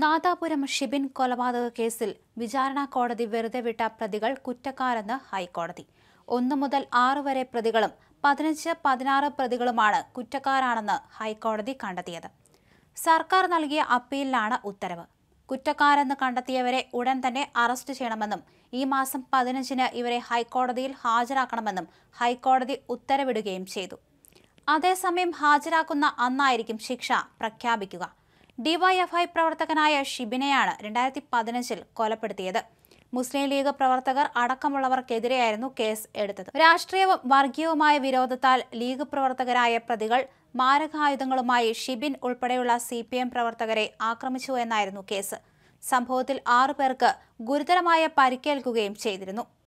നാദാപുരം ഷിബിൻ കൊലപാതക കേസിൽ വിചാരണാ കോടതി വെറുതെ വിട്ട പ്രതികൾ കുറ്റക്കാരെന്ന് ഹൈക്കോടതി ഒന്നു മുതൽ ആറ് വരെ പ്രതികളും പതിനഞ്ച് പതിനാറ് പ്രതികളുമാണ് കുറ്റക്കാരാണെന്ന് ഹൈക്കോടതി കണ്ടെത്തിയത് സർക്കാർ നൽകിയ അപ്പീലിലാണ് ഉത്തരവ് കുറ്റക്കാരെന്ന് കണ്ടെത്തിയവരെ ഉടൻ തന്നെ അറസ്റ്റ് ചെയ്യണമെന്നും ഈ മാസം പതിനഞ്ചിന് ഇവരെ ഹൈക്കോടതിയിൽ ഹാജരാക്കണമെന്നും ഹൈക്കോടതി ഉത്തരവിടുകയും ചെയ്തു അതേസമയം ഹാജരാക്കുന്ന അന്നായിരിക്കും ശിക്ഷ പ്രഖ്യാപിക്കുക ഡിവൈഎഫ്ഐ പ്രവർത്തകനായ ഷിബിനെയാണ് രണ്ടായിരത്തി പതിനഞ്ചിൽ കൊലപ്പെടുത്തിയത് മുസ്ലിം ലീഗ് പ്രവർത്തകർ അടക്കമുള്ളവർക്കെതിരെയായിരുന്നു കേസ് എടുത്തത് രാഷ്ട്രീയവും വർഗീയവുമായ വിരോധത്താൽ ലീഗ് പ്രവർത്തകരായ പ്രതികൾ മാരകായുധങ്ങളുമായി ഷിബിൻ ഉൾപ്പെടെയുള്ള സി പി എം പ്രവർത്തകരെ ആക്രമിച്ചു എന്നായിരുന്നു കേസ് സംഭവത്തിൽ ആറു പേർക്ക് ഗുരുതരമായ പരിക്കേൽക്കുകയും ചെയ്തിരുന്നു